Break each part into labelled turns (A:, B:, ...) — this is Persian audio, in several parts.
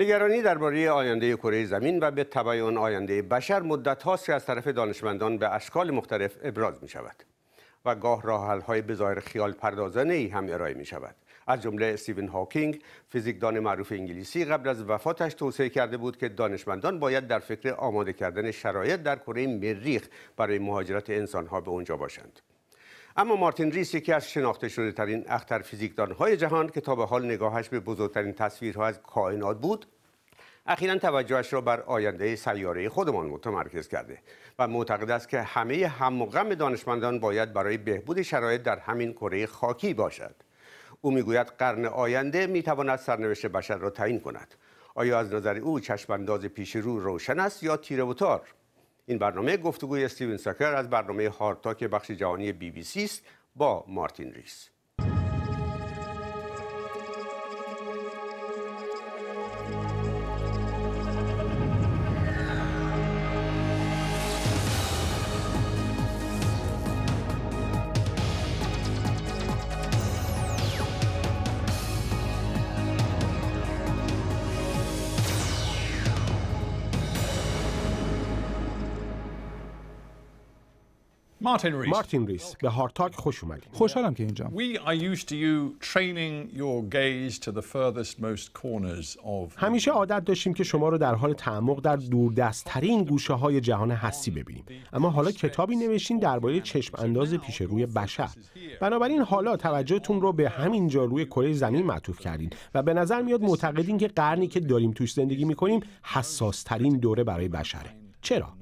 A: نگرانی درباره آینده کره زمین و به تبع آینده بشر مدت هاست که از طرف دانشمندان به اشکال مختلف ابراز می شود و گاه راه های بظاهر خیال پردازانه ای هم ارائه می شود از جمله استیون هاکینگ فیزیکدان معروف انگلیسی قبل از وفاتش توصیه کرده بود که دانشمندان باید در فکر آماده کردن شرایط در کره مریخ برای مهاجرت ها به اونجا باشند اما مارتین ریس یکی از شناخته شده ترین اختر فیزیکدان های جهان که تا به حال نگاهش به بزرگترین تصویرها از کائنات بود اخیرا توجهش را بر آینده سیاره خودمان متمرکز کرده و معتقد است که همه هم و غم دانشمندان باید برای بهبود شرایط در همین کره خاکی باشد او میگوید قرن آینده میتواند سرنوشت بشر را تعیین کند آیا از نظر او چشمانداز پیش رو روشن است یا تیره و تار این برنامه گفتگوی استیون ساکر از برنامه هارتاک بخش جهانی بی بی سی است با مارتین ریس مارتین ریس به هارت تاک خوش اومدید خوشحالم که اینجام همیشه عادت داشتیم که شما رو در حال تعمق در دوردستترین گوشه های جهان هستی ببینیم اما حالا کتابی نوشتین درباره چشم انداز پیش روی بشر بنابراین حالا توجهتون رو به همین جا روی کره زمین معطوف کردین و به نظر میاد معتقدین که قرنی که داریم توش زندگی میکنیم حساس دوره برای بشره چرا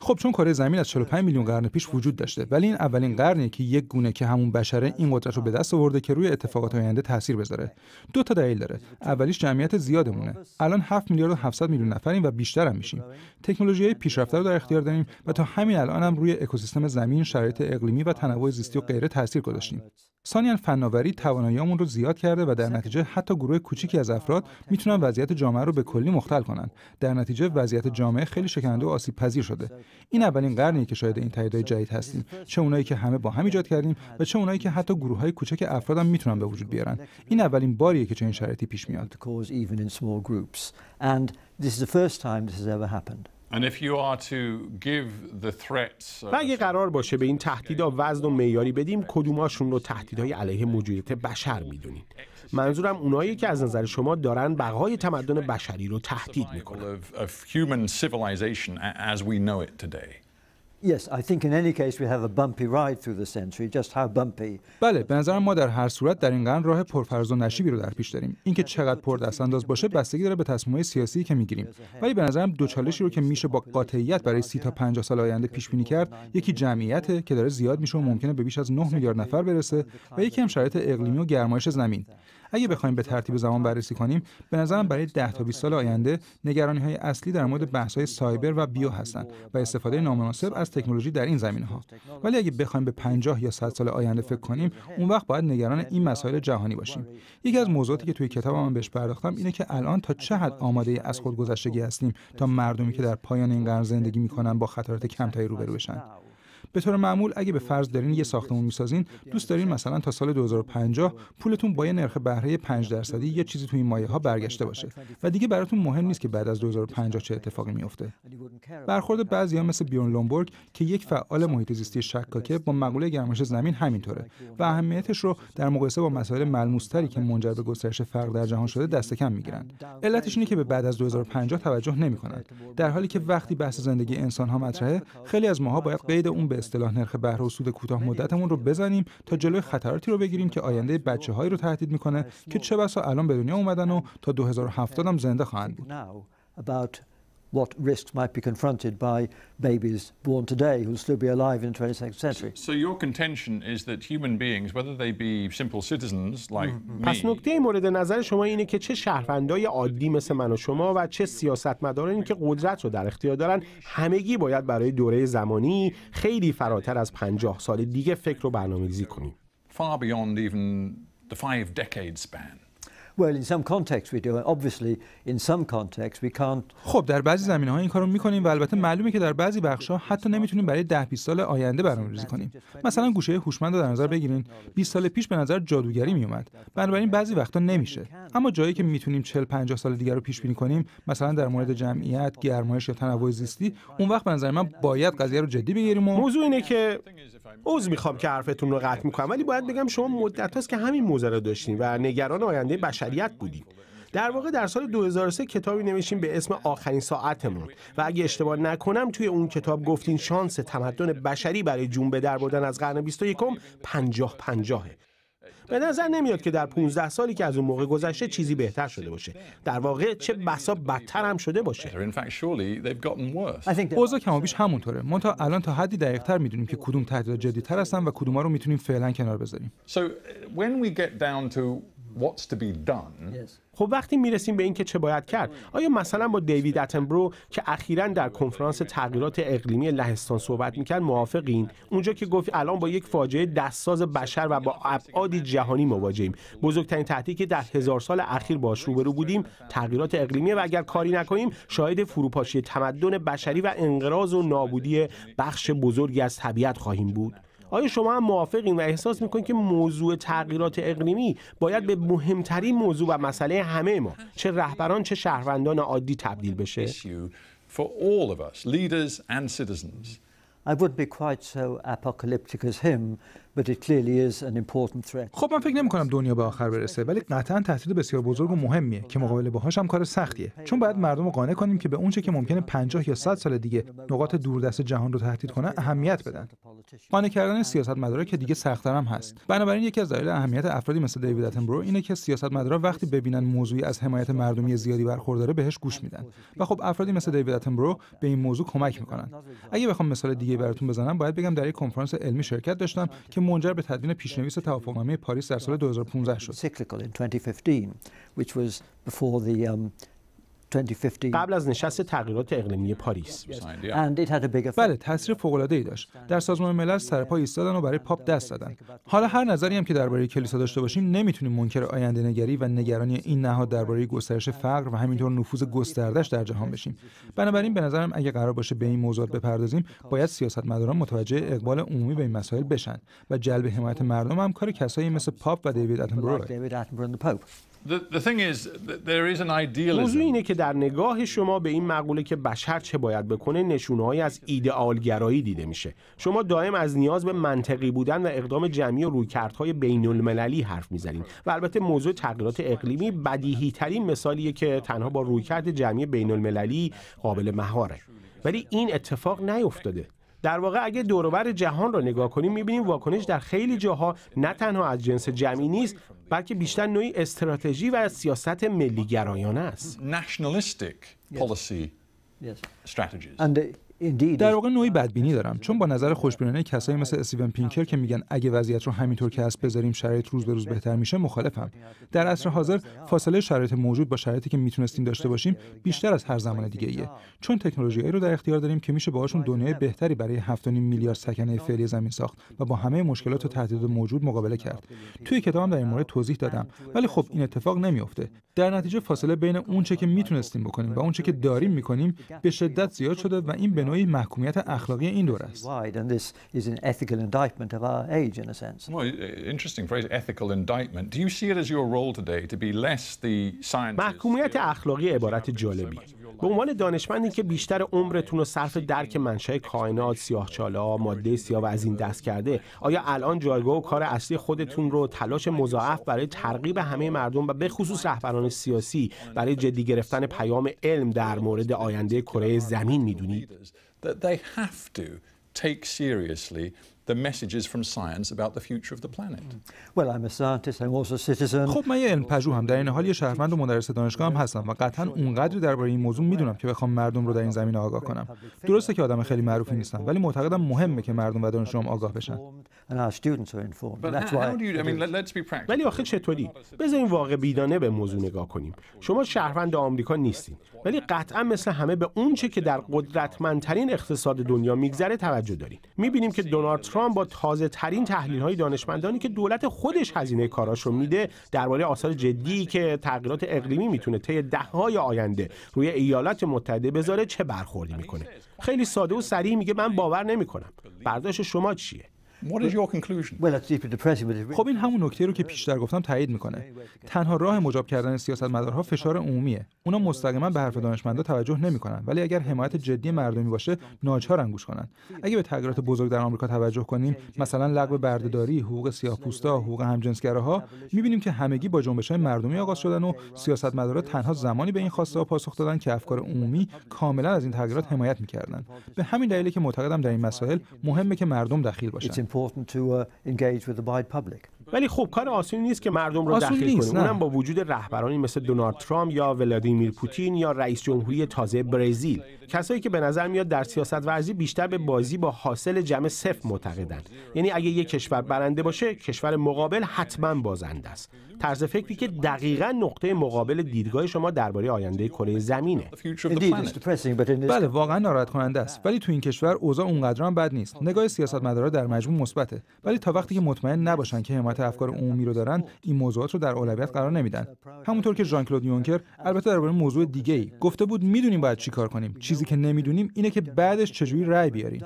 B: خب چون
C: کره زمین از 45 میلیون قرن پیش وجود داشته ولی این اولین قرنیه که یک گونه که همون بشره این قدرت رو به دست آورده که روی اتفاقات آینده تاثیر بذاره دو تا دلیل داره اولیش جمعیت زیادمونه الان 7 میلیارد و 700 میلیون نفریم و بیشتر هم میشیم تکنولوژی پیشرفته رو در اختیار داریم و تا همین الان هم روی اکوسیستم زمین شرایط اقلیمی و تنوع زیستی و غیره تاثیر گذاشتیم سانیان فناوری تواناییمون رو زیاد کرده و در نتیجه حتی گروه کوچیکی از افراد میتونن وضعیت جامعه رو به کلی مختل کنن در نتیجه وضعیت جامعه خیلی شکننده و آسیب پذیر شده این اولین قرنیه که شاید این تعداد جدید هستیم چه اونایی که همه با هم ایجاد کردیم و چه اونایی که حتی گروه های
B: کوچک افراد هم میتونن به وجود بیارن این اولین باریه که چنین شرایطی پیش میاد
D: Uh, و اگه
A: قرار باشه به این تهدیدها وزن و میاری بدیم کدوماشون رو تهدیدهای علیه موجودیت بشر میدونید منظورم اونایی که از نظر شما دارن بقای تمدن
D: بشری رو تهدید میکنن
B: Yes, I think in any case we have a bumpy ride through the century. Just how bumpy. بله، به
C: نظرم ما در هر صورت در این قرن راه پرفرز و نشیبی رو در پیش داریم. اینکه چقدر پر دست انداز باشه بستگی داره به تصمیم‌های سیاسی که میگیریم. ولی به نظرم دو چالشی رو که میشه با قاطعیت برای سی تا 50 سال آینده پیش بینی کرد، یکی جمعیت که داره زیاد میشه و ممکنه به بیش از 9 میلیارد نفر برسه و یکی هم شرایط اقلیمی و گرمایش زمین. اگه بخوایم به ترتیب زمان بررسی کنیم به نظرم برای 10 تا 20 سال آینده نگرانی های اصلی در مورد بحث های سایبر و بیو هستند و استفاده نامناسب از تکنولوژی در این زمینه ها ولی اگه بخوایم به 50 یا 100 سال آینده فکر کنیم اون وقت باید نگران این مسائل جهانی باشیم یکی از موضوعاتی که توی کتابم من بهش پرداختم اینه که الان تا چه حد آماده از خود خودگذشتگی هستیم تا مردمی که در پایان این قرن زندگی میکنن با خطرات کمتری روبرو بشن به طور معمول اگه به فرض دارین یه ساختمون میسازین دوست دارین مثلا تا سال 2050 پولتون با یه نرخ بهره 5 درصدی یا چیزی توی این مایه ها برگشته باشه و دیگه براتون مهم نیست که بعد از 2050 چه اتفاقی میفته برخورد بعضیا مثل بیون لومبورگ که یک فعال محیط زیستی شکاکه با مقوله گرمایش زمین همینطوره و اهمیتش رو در مقایسه با مسائل ملموستری که منجر به گسترش فرق در جهان شده دست کم میگیرن علتش اینه که به بعد از 2050 توجه نمیکنند. در حالی که وقتی بحث زندگی انسان ها مطرحه خیلی از ماها باید قید اون اصطلاح نرخ بهره و سود کوتاه مدتمون رو بزنیم تا جلوی خطراتی رو بگیریم که آینده بچه هایی رو تهدید میکنه که چه بسا الان به دنیا اومدن و تا 2070 هم زنده
B: خواهند بود. what risks might be confronted by babies born
A: today who'll still be alive in the 22nd century.
D: So, so your contention is that human beings, whether they be simple citizens like me... پس
A: نکته مورد نظر شما اینه که چه شهروندای عادی مثل من و شما و چه سیاستمدارانی که قدرت رو در اختیار دارن همگی باید برای دوره زمانی خیلی فراتر از 50 سال دیگه فکر رو برنامه‌ریزی کنیم.
D: Far beyond even the five decade span.
A: Well, in some context we do. Obviously,
B: in some context we can't. خب در بعضی زمینه ها این کارو میکنیم و البته معلومه که در بعضی ها حتی
C: نمیتونیم برای 10 20 سال آینده برنامه‌ریزی کنیم. مثلا گوشه هوشمند رو در نظر بگیرین 20 سال پیش به نظر جادوگری میومد. بنابراین بعضی وقتا نمیشه. اما جایی که میتونیم 40 50 سال دیگر رو پیش بینی کنیم، مثلا در مورد جمعیت، گرمایش یا تنوع زیستی، اون وقت به نظر من باید قضیه
A: رو جدی بگیریم و موضوع اینه که عذر میخوام که حرفتون رو قطع میکنم ولی باید بگم شما مدت که همین موزه رو داشتین و نگران آینده بشر بشریت بودیم در واقع در سال 2003 کتابی نوشتیم به اسم آخرین ساعتمون و اگه اشتباه نکنم توی اون کتاب گفتین شانس تمدن بشری برای جون به در بردن از قرن 21 پنجاه پنجاهه به نظر نمیاد که در 15 سالی که از اون موقع گذشته چیزی بهتر شده باشه در واقع چه
D: بسا بدتر هم شده باشه اوضاع
C: کما بیش همونطوره ما تا الان تا حدی دقیقتر میدونیم که کدوم تهدیدات جدیتر هستن و کدوم رو میتونیم فعلا کنار بذاریم
D: خب
A: وقتی میرسیم به اینکه چه باید کرد آیا مثلا با دیوید اتنبرو که اخیرا در کنفرانس تغییرات اقلیمی لهستان صحبت میکرد موافقین اونجا که گفت الان با یک فاجعه دستساز بشر و با ابعادی جهانی مواجهیم بزرگترین تهدیدی که در هزار سال اخیر باش روبرو بودیم تغییرات اقلیمی و اگر کاری نکنیم شاهد فروپاشی تمدن بشری و انقراض و نابودی بخش بزرگی از طبیعت خواهیم بود آیا شما هم موافقین و احساس میکنید که موضوع تغییرات اقلیمی باید به مهمترین موضوع و مسئله همه ما چه رهبران چه
D: شهروندان عادی
A: تبدیل بشه
B: I would خب من فکر نمی دنیا به آخر برسه ولی قطعا
C: تهدید بسیار بزرگ و مهمیه که مقابله باهاش هم کار سختیه چون باید مردم رو قانع کنیم که به اونچه که ممکنه 50 یا 100 سال دیگه نقاط دوردست جهان رو تهدید کنه اهمیت بدن قانع کردن سیاستمدارا که دیگه سخت‌تر هم هست بنابراین یکی از دلایل اهمیت افرادی مثل دیوید اتنبرو اینه که سیاستمدارا وقتی ببینن موضوعی از حمایت مردمی زیادی برخورداره بهش گوش میدن و خب افرادی مثل دیوید اتنبرو به این موضوع کمک میکنن اگه بخوام مثال دیگه براتون بزنم باید بگم در یک کنفرانس علمی شرکت داشتم که منجر به تدوین پیشنویس توافقنامه پاریس
B: در سال 2015 شد. قبل از نشست تغییرات اقلیمی پاریس بله تاثیر
C: فوق العاده ای داشت در سازمان ملل سرپا ایستادن و برای پاپ دست دادن حالا هر نظری هم که درباره کلیسا داشته باشیم نمیتونیم منکر آینده نگری و نگرانی این نهاد درباره گسترش فقر و همینطور نفوذ گستردش در جهان بشیم بنابراین به نظرم اگه قرار باشه به این موضوعات بپردازیم باید سیاستمداران متوجه اقبال عمومی به این مسائل بشن و جلب حمایت مردم هم کار کسایی مثل
A: پاپ و دیوید اتنبرو موضوع اینه که در نگاه شما به این مقوله که بشر چه باید بکنه نشونههایی از ایدئالگرایی دیده میشه شما دائم از نیاز به منطقی بودن و اقدام جمعی و رویکردهای بین المللی حرف میزنید و البته موضوع تغییرات اقلیمی بدیهی ترین مثالیه که تنها با رویکرد جمعی بین المللی قابل مهاره ولی این اتفاق نیفتاده در واقع اگه دوروبر جهان را نگاه کنیم میبینیم واکنش در خیلی جاها نه تنها از جنس جمعی نیست بلکه بیشتر نوعی استراتژی و سیاست ملی گرایانه است.
D: policy
C: در واقع نوعی بدبینی دارم چون با نظر خوشبینانه کسایی مثل استیون پینکر که میگن اگه وضعیت رو همینطور که هست بذاریم شرایط روز به روز بهتر میشه مخالفم در عصر حاضر فاصله شرایط موجود با شرایطی که میتونستیم داشته باشیم بیشتر از هر زمان دیگه ایه. چون تکنولوژیایی رو در اختیار داریم که میشه باهاشون دنیای بهتری برای 7.5 میلیارد سکنه فعلی زمین ساخت و با همه مشکلات و تهدیدات موجود مقابله کرد توی کتابم در این مورد توضیح دادم ولی خب این اتفاق نمیافته در نتیجه فاصله بین اونچه که میتونستیم بکنیم و اونچه که داریم میکنیم به شدت زیاد شده و این به نوعی محکومیت اخلاقی این دور
B: است
D: محکومیت اخلاقی
A: عبارت جالبی به عنوان دانشمندی که بیشتر عمرتون رو صرف درک منشأ کائنات، سیاهچالا، ماده سیاه و از این دست کرده، آیا الان جایگاه و کار اصلی خودتون رو تلاش مضاعف برای ترغیب همه مردم و به خصوص رهبران سیاسی برای جدی گرفتن پیام علم در مورد آینده کره زمین میدونید؟
D: the
C: خب من یه علم پژو هم در این حال یه شهروند و مدرس دانشگاه هم هستم و قطعا اونقدری درباره این موضوع میدونم که بخوام مردم رو در این زمین آگاه کنم. درسته که آدم خیلی معروفی نیستم ولی
A: معتقدم مهمه که مردم و دانشگاه هم آگاه بشن. ولی آخه چطوری؟ بذاریم واقع بیدانه به موضوع نگاه کنیم. شما شهروند آمریکا نیستین. ولی قطعا مثل همه به اونچه که در قدرتمندترین اقتصاد دنیا میگذره توجه دارین میبینیم که دونالد ترامپ با تازه ترین تحلیل های دانشمندانی که دولت خودش هزینه کاراش رو میده درباره آثار جدی که تغییرات اقلیمی میتونه طی دههای آینده روی ایالات متحده بذاره چه برخوردی میکنه خیلی ساده و سریع میگه من باور نمیکنم برداشت شما چیه خب این همون نکته
C: رو که پیشتر گفتم تایید میکنه تنها راه مجاب کردن سیاستمدارها فشار عمومیه اونا مستقیما به حرف دانشمندا توجه نمیکنن ولی اگر حمایت جدی مردمی باشه ناچارن گوش کنن اگه به تغییرات بزرگ در آمریکا توجه کنیم مثلا لغو بردهداری حقوق سیاه‌پوستا حقوق همجنسگراها میبینیم که همگی با جنبش‌های مردمی آغاز شدن و سیاستمدارها تنها زمانی به این خواسته ها پاسخ دادن که افکار عمومی کاملا از این تغییرات حمایت میکردن به همین دلیله که معتقدم در این
B: مسائل مهمه که مردم دخیل باشن important to uh, engage with the wide public.
A: ولی خب کار آسونی نیست که مردم رو دخیل کنیم اونم با وجود رهبرانی مثل دونالد ترامپ یا ولادیمیر پوتین یا رئیس جمهوری تازه برزیل کسایی که به نظر میاد در سیاست ورزی بیشتر به بازی با حاصل جمع صفر معتقدند یعنی اگه یک کشور برنده باشه کشور مقابل حتما بازنده است طرز فکری که دقیقا نقطه مقابل دیدگاه شما درباره آینده کره زمینه
C: بله واقعا ناراحت کننده است ولی تو این کشور اوضاع هم بد نیست نگاه سیاستمدارا در مجموع مثبته ولی تا وقتی که مطمئن نباشن که حمایت افکار عمومی رو دارن این موضوعات رو در اولویت قرار نمیدن همونطور که ژان کلود یونکر البته درباره موضوع دیگه ای گفته بود میدونیم باید چی کار کنیم چیزی که نمیدونیم اینه که بعدش چجوری رأی بیاریم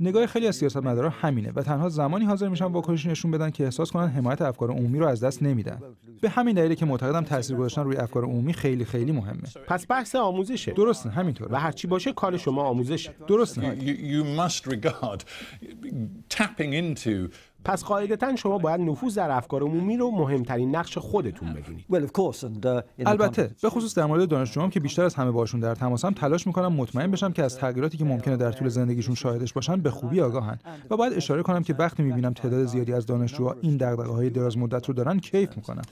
C: نگاه خیلی از سیاستمدارا همینه و تنها زمانی حاضر میشن واکنش نشون بدن که احساس کنن حمایت افکار عمومی رو از دست نمیدن به همین دلیله که معتقدم تاثیر گذاشتن روی افکار عمومی خیلی خیلی مهمه پس
D: بحث آموزشه درسته همینطور. و هرچی باشه کار شما آموزش. درسته must tapping into
A: پس قاعدتا شما باید نفوذ در افکار عمومی رو مهمترین نقش خودتون بدونید uh, البته به خصوص در مورد دانشجوام که بیشتر
C: از همه باشون در تماسم تلاش میکنم مطمئن بشم که از تغییراتی که ممکنه در طول زندگیشون شاهدش باشن به خوبی آگاهن و باید اشاره کنم که وقتی میبینم تعداد زیادی از دانشجوها این دغدغه‌های دراز مدت رو
A: دارن کیف میکنم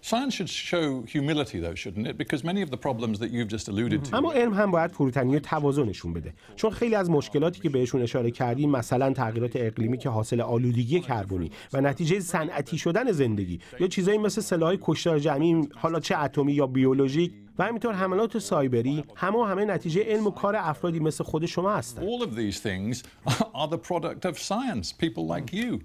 D: Science should show humility though, shouldn't it? Because many of the problems that you've just alluded to.
A: اما علم هم باید فروتنی و تواضع نشون بده. چون خیلی از مشکلاتی که بهشون اشاره کردیم مثلا تغییرات اقلیمی که حاصل آلودگی کربنی و نتیجه صنعتی شدن زندگی یا چیزایی مثل سلاحهای کشتار جمعی حالا چه اتمی یا بیولوژیک و همینطور حملات سایبری همه همه نتیجه علم و کار افرادی مثل خود شما هستند.
D: All of these things are the product of science, people like you.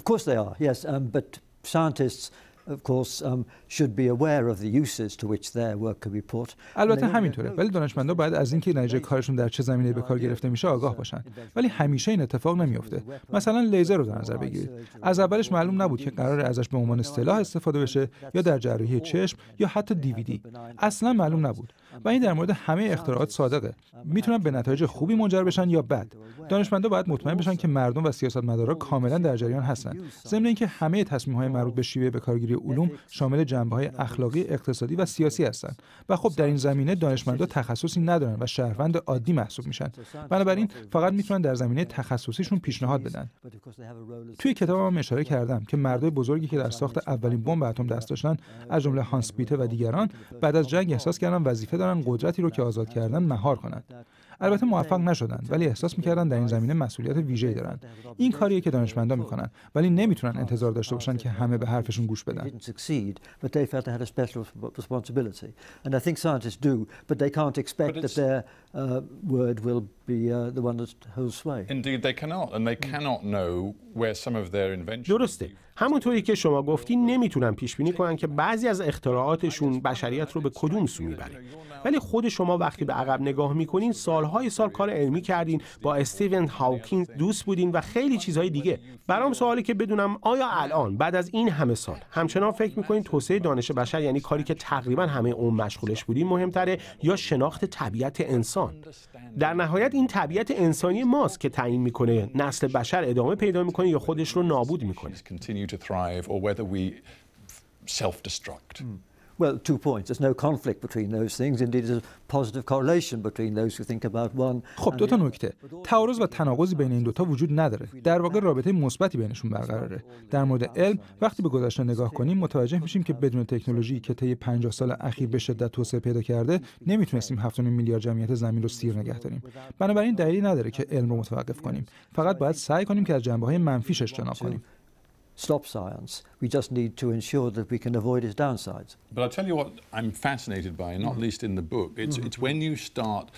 B: Of course they are. Yes, um, but scientists of course, um, should be aware of the uses to which their work be put. البته همینطوره ولی دانشمندا
C: باید از اینکه نتیجه کارشون در چه زمینه به کار گرفته میشه آگاه باشن ولی همیشه این اتفاق نمیافته مثلا لیزر رو در نظر بگیرید از اولش معلوم نبود که قرار ازش به عنوان اصطلاح استفاده بشه یا در جراحی چشم یا حتی دیویدی اصلا معلوم نبود و این در مورد همه اختراعات صادقه میتونن به نتایج خوبی منجر بشن یا بد دانشمندا باید مطمئن بشن که مردم و سیاستمدارا خب، کاملا در جریان هستند ضمن اینکه همه تصمیمهای مربوط به شیوه به کارگیری علوم شامل جنبه های اخلاقی اقتصادی و سیاسی هستند و خب در این زمینه دانشمندا تخصصی ندارن و شهروند عادی محسوب میشن بنابراین فقط میتونن در زمینه تخصصیشون پیشنهاد بدن توی کتابم هم اشاره کردم که مردای بزرگی که در ساخت اولین بمب اتم دست داشتن از جمله هانس پیته و دیگران بعد از جنگ احساس کردن وظیفه قدرتی رو که آزاد کردن مهار کنند البته موفق نشدند ولی احساس میکردن در این زمینه
B: مسئولیت ویژه‌ای دارند این کاریه که دانشمندا میکنند ولی نمیتونن انتظار داشته باشند که همه به حرفشون گوش بدن
D: درسته
A: همونطوری که شما گفتین نمیتونن پیش بینی کنن که بعضی از اختراعاتشون بشریت رو به کدوم سو میبره ولی خود شما وقتی به عقب نگاه میکنین سالهای سال کار علمی کردین با استیون هاوکینگ دوست بودین و خیلی چیزهای دیگه برام سوالی که بدونم آیا الان بعد از این همه سال همچنان فکر میکنین توسعه دانش بشر یعنی کاری که تقریبا همه اون مشغولش بودیم مهمتره یا شناخت طبیعت انسان در نهایت این طبیعت انسانی ماست که تعیین میکنه نسل بشر ادامه پیدا میکنه یا خودش رو نابود میکنه
B: Well, two points. There's no conflict between those things. Indeed, a positive correlation between those who think about one.
C: خب دو تا نکته.
B: تعارض و تناقضی
C: بین این دوتا وجود نداره. در واقع رابطه مثبتی بینشون برقراره. در مورد علم وقتی به گذشته نگاه کنیم متوجه میشیم که بدون تکنولوژی که طی 50 سال اخیر به شدت توسعه پیدا کرده نمیتونستیم 7 میلیارد جمعیت زمین رو سیر نگه داریم. بنابراین دلیلی نداره که علم رو متوقف کنیم.
B: فقط باید سعی کنیم که از جنبه های منفیش اجتناب کنیم. stop science. We just need to ensure that we can avoid its downsides.
D: But I'll tell you what I'm fascinated by, not mm. least in the book, it's, mm. it's when you start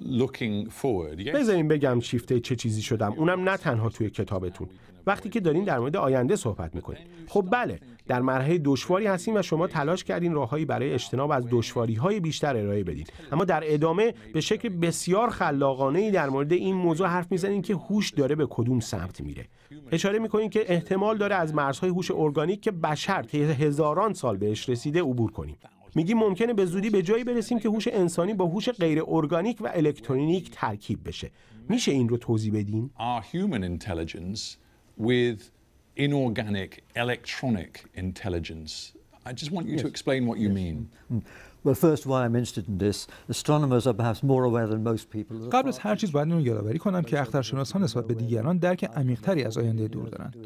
D: looking forward. Yes. بذارین
A: بگم شیفته چه چیزی شدم اونم نه تنها توی کتابتون وقتی که دارین در مورد آینده صحبت میکنید. خب بله در مرحله دشواری هستیم و شما تلاش کردین راههایی برای اجتناب از دشواری های بیشتر ارائه بدین اما در ادامه به شکل بسیار خلاقانه ای در مورد این موضوع حرف میزنین که هوش داره به کدوم سمت میره اشاره میکنین که احتمال داره از مرزهای هوش ارگانیک که بشر طی هزاران سال بهش رسیده عبور کنیم میگیم ممکنه به زودی به جایی برسیم که هوش انسانی با هوش غیر ارگانیک و الکترونیک ترکیب بشه میشه این رو توضیح بدین
D: inorganic, electronic intelligence. I just want you yes. to
B: explain what you yes. mean. Mm. قبل از
C: هر چیز باید رو یادآوری کنم که اخترشناسان نسبت به دیگران درک عمیقتری از آینده دور دارند.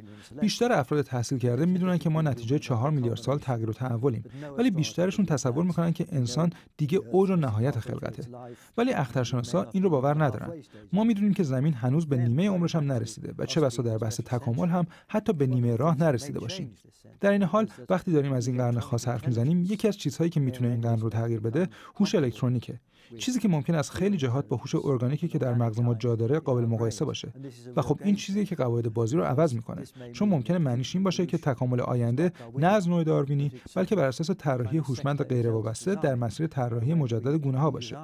C: بیشتر افراد تحصیل کرده میدونن که ما نتیجه چهار میلیارد سال تغییر و تحولیم ولی بیشترشون تصور میکنن که انسان دیگه اوج و نهایت خلقته. ولی اخترشناسا این رو باور ندارن. ما میدونیم که زمین هنوز به نیمه عمرش هم نرسیده و چه بسا در بحث تکامل هم حتی به نیمه راه نرسیده باشیم. در این حال وقتی داریم از این قرن خاص حرف میزنیم یکی از چیزهایی که میتونه این قرن رو تغییر بده هوش الکترونیکه چیزی که ممکن است خیلی جهات با هوش ارگانیکی که در مغز ما جا داره قابل مقایسه باشه و خب این چیزی که قواعد بازی رو عوض میکنه چون ممکنه معنیش این باشه که تکامل آینده نه از نوع داروینی بلکه بر اساس طراحی هوشمند غیر وابسته در مسیر طراحی مجدد گونه ها باشه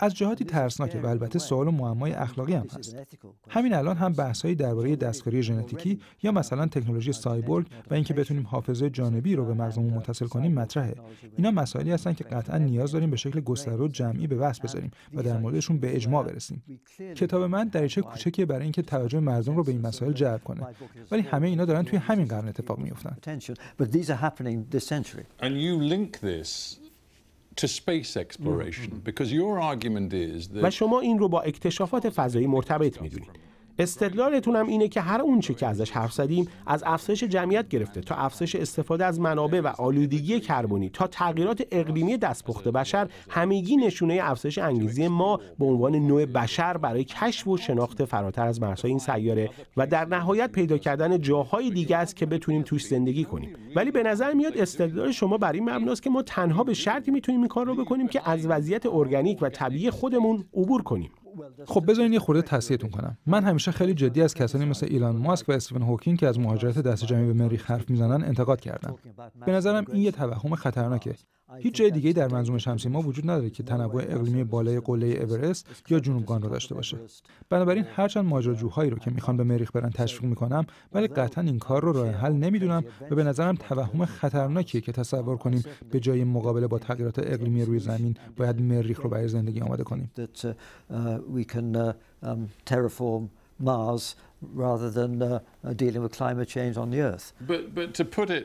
C: از جهاتی ترسناکه و البته سوال و معمای اخلاقی هم هست همین الان هم بحثهایی درباره دستکاری ژنتیکی یا مثلا تکنولوژی سایبورگ و اینکه بتونیم حافظه جانبی رو به مغزمون متصل کنیم مطرحه اینا مسائلی هستن که قطعا نیاز داریم به شکل گسترده و جمعی به بحث بذاریم و در موردشون به اجماع برسیم کتاب من دریچه کوچکی برای اینکه توجه مردم رو به این مسائل جلب کنه ولی همه اینا دارن توی همین قرن اتفاق میفتن
D: و
A: شما این رو با اکتشافات فضایی مرتبط میدونید استدلالتون هم اینه که هر اونچه که ازش حرف زدیم از افزایش جمعیت گرفته تا افزایش استفاده از منابع و آلودگی کربنی تا تغییرات اقلیمی دستپخت بشر همگی نشونه افزایش انگیزی ما به عنوان نوع بشر برای کشف و شناخت فراتر از مرزهای این سیاره و در نهایت پیدا کردن جاهای دیگه است که بتونیم توش زندگی کنیم ولی به نظر میاد استدلال شما بر این مبناست که ما تنها به شرطی میتونیم این کار رو بکنیم که از وضعیت ارگانیک و طبیعی خودمون عبور کنیم
C: خب بذارین یه خورده تصحیحتون کنم من همیشه خیلی جدی از کسانی مثل ایلان ماسک و استیون هوکینگ که از مهاجرت دست جمعی به مریخ حرف میزنن انتقاد کردم به نظرم این یه توهم خطرناکه هیچ جای دیگه در منظوم شمسی ما وجود نداره که تنوع اقلیمی بالای قله اورست یا جنوبگان رو داشته باشه بنابراین هرچند ماجراجوهایی رو که میخوان به مریخ برن تشویق میکنم ولی قطعا این کار رو راه حل نمیدونم و به نظرم توهم خطرناکیه که تصور کنیم به جای مقابله با تغییرات اقلیمی روی زمین باید مریخ
B: رو برای زندگی آماده کنیم uh, uh, um,
A: rather than uh, dealing with climate change on the earth.
D: But, but to put it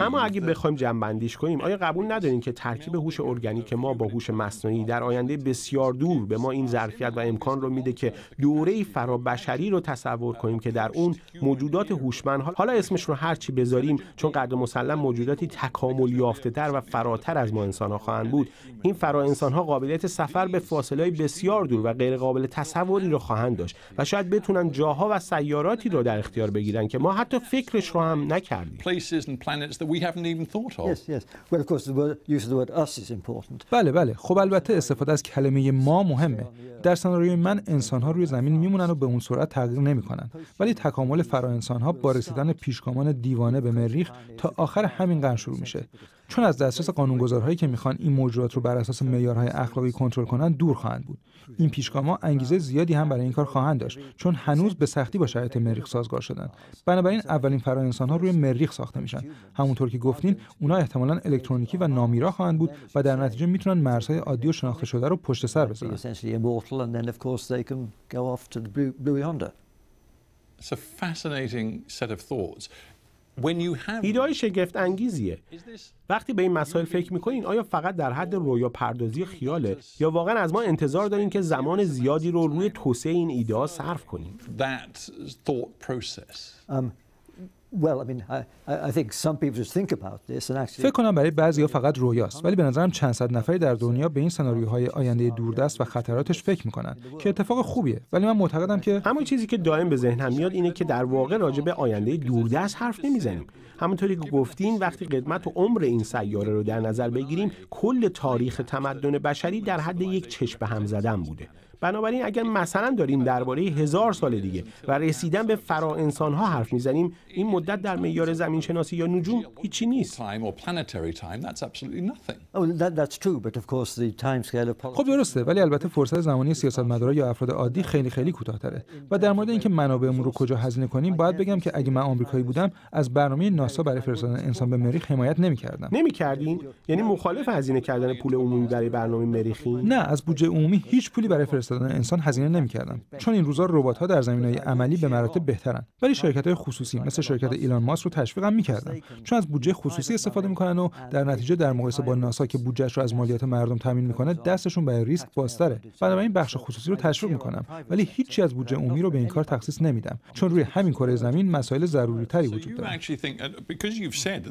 D: اما اگه
A: بخوایم جنبندیش کنیم آیا قبول نداریم که ترکیب هوش ارگانیک ما با هوش مصنوعی در آینده بسیار دور به ما این ظرفیت و امکان رو میده که دوره بشری رو تصور کنیم که در اون موجودات هوشمند حالا اسمش رو هرچی چی بذاریم چون قدر مسلم موجوداتی تکامل یافته تر و فراتر از ما انسان ها خواهند بود این فرا انسان ها قابلیت سفر به فاصله بسیار دور و غیر قابل تصوری رو خواهند داشت و شاید بتونن جاها و سیاراتی رو در اختیار بگیرن که ما حتی فکرش رو هم
D: نکردیم places and planets that we haven't even thought of yes yes well of course the word, use of the word us is important
C: بله بله خب البته استفاده از کلمه ما مهمه در سناریوی من انسان ها روی زمین میمونن و به اون سرعت تغییر نمیکنن ولی تکامل فرا انسان ها با رسیدن پیشگامان دیوانه به مریخ تا آخر همین قرن شروع میشه چون از دسترس قانونگذارهایی که میخوان این موجودات رو بر اساس معیارهای اخلاقی کنترل کنند دور خواهند بود این پیشگاما انگیزه زیادی هم برای این کار خواهند داشت چون هنوز به سختی با شرایط مریخ سازگار شدن بنابراین اولین انسان ها روی مریخ ساخته میشن همونطور که گفتین اونا احتمالا الکترونیکی و نامیرا خواهند بود و در
B: نتیجه میتونن مرزهای عادی و شناخته شده رو پشت سر بذارن
A: ایدهای شگفت انگیزیه وقتی به این مسائل فکر میکنین آیا فقط در حد oh. رویا پردازی خیاله یا واقعا از ما انتظار دارین که زمان زیادی رو روی توسعه این
D: ایده ها صرف کنیم
B: فکر کنم برای ها فقط رویاست ولی به نظرم چند
C: صد نفری در دنیا به این سناریوهای آینده دوردست و خطراتش فکر میکنن که اتفاق خوبیه ولی
A: من معتقدم که همون چیزی که دائم به ذهنم میاد اینه که در واقع راجع به آینده دوردست حرف نمیزنیم همونطوری که گفتین وقتی قدمت و عمر این سیاره رو در نظر بگیریم کل تاریخ تمدن بشری در حد یک چشم هم زدن بوده بنابراین اگر مثلا داریم درباره هزار سال دیگه و رسیدن به فرا انسان ها حرف میزنیم این مدت در معیار
D: زمین شناسی یا نجوم هیچی نیست oh,
C: خب درسته ولی البته فرصت زمانی سیاستمدارا یا افراد عادی خیلی خیلی کوتاهتره. و در مورد اینکه منابعمون رو کجا هزینه کنیم باید بگم که اگه من آمریکایی بودم از برنامه ناسا برای فرستادن انسان به مریخ حمایت نمیکردم
A: نمی‌کردین یعنی مخالف هزینه کردن پول عمومی برای برنامه مریخی نه
C: از بودجه عمومی هیچ پولی برای فرستادن انسان هزینه نمیکردن چون این روزا ربات ها در زمینهای عملی به مراتب بهترن ولی شرکت های خصوصی مثل شرکت ایلان ماسک رو تشویق هم میکردن چون از بودجه خصوصی استفاده میکنن و در نتیجه در مقایسه با ناسا که بودجهش رو از مالیات مردم تامین میکنه دستشون برای ریسک بازتره بنابراین بخش خصوصی رو تشویق میکنم ولی هیچی از بودجه عمومی رو به این کار تخصیص نمیدم چون روی همین کره زمین مسائل ضروری تری وجود
D: داره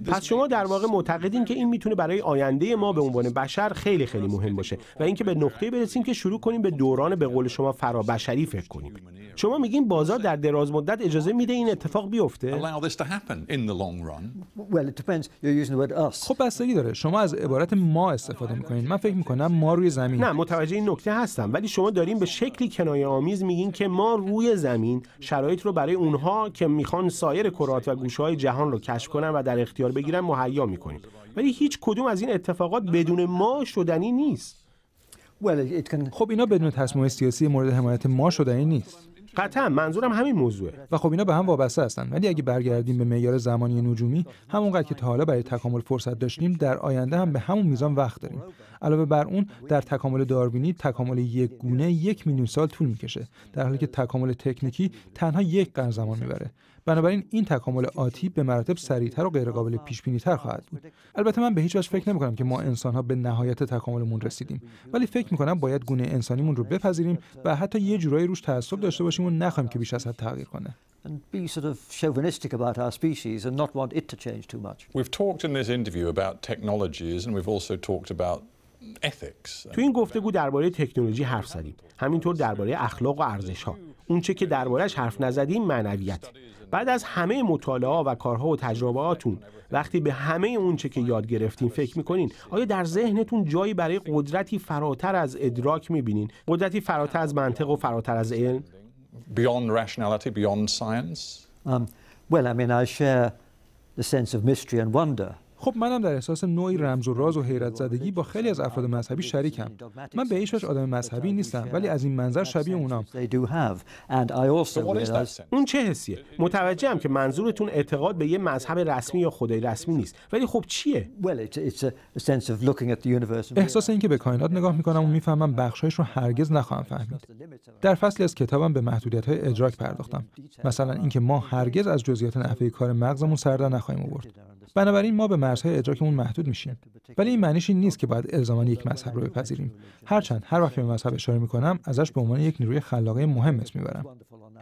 D: پس شما در واقع معتقدین
A: که این میتونه برای آینده ما به عنوان بشر خیلی خیلی مهم باشه و اینکه به نقطه برسیم که شروع کنیم به دوران به قول شما فرابشری فکر کنیم شما میگین بازار در دراز مدت اجازه میده این اتفاق بیفته خب بستگی داره شما از عبارت ما استفاده میکنین من فکر میکنم ما روی زمین نه متوجه این نکته هستم ولی شما دارین به شکلی کنایه آمیز میگین که ما روی زمین شرایط رو برای اونها که میخوان سایر کرات و گوشه های جهان رو کشف کنن و در اختیار بگیرن مهیا میکنیم ولی هیچ کدوم از این اتفاقات بدون ما شدنی نیست خب اینا
C: بدون تصمیم سیاسی مورد حمایت ما شدنی نیست قطعا منظورم همین موضوعه و خب اینا به هم وابسته هستن ولی اگه برگردیم به معیار زمانی نجومی همونقدر که تا حالا برای تکامل فرصت داشتیم در آینده هم به همون میزان وقت داریم علاوه بر اون در تکامل داروینی تکامل یک گونه یک میلیون سال طول میکشه در حالی که تکامل تکنیکی تنها یک قرن زمان میبره بنابراین این تکامل آتی به مراتب سریعتر و غیرقابل پیش بینی تر خواهد بود البته من به هیچ وجه فکر نمی که ما انسان ها به نهایت تکاملمون رسیدیم ولی فکر می کنم باید گونه انسانیمون رو بپذیریم و حتی یه جورایی روش تعصب
B: داشته باشیم و نخوایم که بیش از حد تغییر کنه and be sort of chauvinistic about our species and not
A: want it to change too much.
D: We've talked in this interview about technologies and we've also talked about
A: تو این گفتگو درباره تکنولوژی حرف زدیم. همینطور درباره اخلاق و ارزش ها. اونچه که دربارش حرف نزدیم معنویت بعد از همه مطالعه و کارها و تجربهاتون وقتی به همه اونچه که یاد گرفتین فکر میکنین آیا در ذهنتون جایی برای قدرتی فراتر از ادراک میبینین قدرتی فراتر از منطق و فراتر از علم rationality beyond science um,
B: sense of
C: خب منم در احساس نوعی رمز و راز و حیرت زدگی با خیلی از افراد مذهبی شریکم من به هیچ آدم مذهبی نیستم ولی از این منظر شبیه اونام
A: اون چه حسیه متوجهم که منظورتون اعتقاد به یه مذهب رسمی یا خدای رسمی نیست ولی خب چیه احساس
C: اینکه به کائنات نگاه میکنم و میفهمم بخشایش رو هرگز نخواهم فهمید
A: در فصلی از کتابم
C: به محدودیت های ادراک پرداختم مثلا اینکه ما هرگز از جزئیات نحوه کار مغزمون سر نخواهیم آورد بنابراین ما به مرزهای ادراکمون محدود میشیم ولی این معنیش این نیست که باید الزاما یک مذهب رو بپذیریم هرچند هر وقت به مذهب اشاره میکنم ازش به عنوان یک نیروی خلاقه مهم اسم میبرم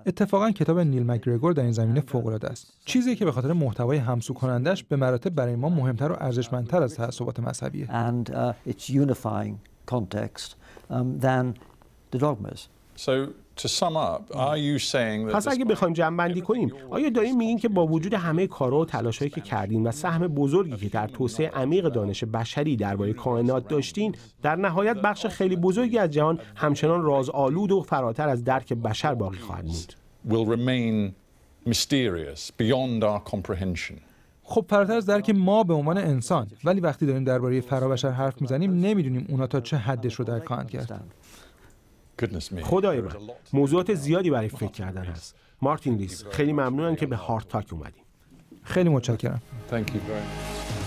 C: اتفاقا کتاب نیل مکگرگور در این زمینه فوق است چیزی که به خاطر محتوای همسو
B: کنندش به مراتب برای ما مهمتر و ارزشمندتر از تعصبات مذهبیه uh,
A: um,
D: So پس اگه
A: بخوایم بندی کنیم آیا داریم میگین که با وجود همه کارها و تلاشهایی که کردیم، و سهم بزرگی که در توسعه عمیق دانش بشری درباره کائنات داشتین در نهایت بخش خیلی بزرگی از جهان همچنان رازآلود و فراتر از درک بشر
D: باقی خواهد موند
C: خب فراتر از درک ما به عنوان انسان ولی وقتی داریم درباره فرابشر حرف میزنیم نمیدونیم
A: اونا تا چه حدش رو درک خواهند کرد خدای من موضوعات زیادی برای فکر کردن هست مارتین لیس خیلی ممنونم که به هارتاک اومدیم خیلی
D: متشکرم